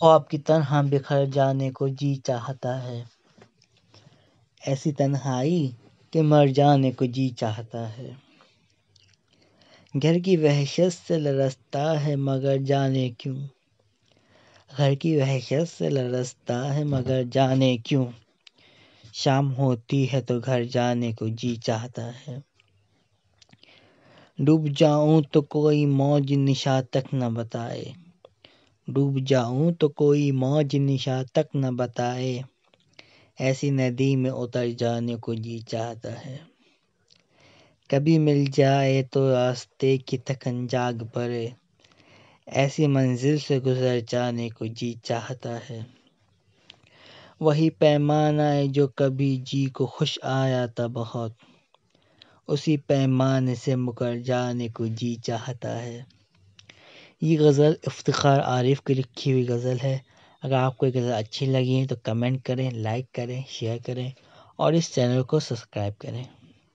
ख्वाब की तरह बिखर जाने को जी चाहता है ऐसी तन्हाई कि मर जाने को जी चाहता है घर की वहशत से लरसता है मगर जाने क्यों घर की वहशत से लरसता है मगर जाने क्यों शाम होती है तो घर जाने को जी चाहता है डूब जाऊं तो कोई मौज निशा तक न बताए डूब जाऊं तो कोई मौज निशा तक न बताए ऐसी नदी में उतर जाने को जी चाहता है कभी मिल जाए तो रास्ते की थकन जाग पड़े ऐसी मंजिल से गुजर जाने को जी चाहता है वही पैमाना है जो कभी जी को खुश आया था बहुत उसी पैमाने से मुकर जाने को जी चाहता है ये गज़ल इफ्तार आरिफ की लिखी हुई गज़ल है अगर आपको ये गज़ल अच्छी लगी है तो कमेंट करें लाइक करें शेयर करें और इस चैनल को सब्सक्राइब करें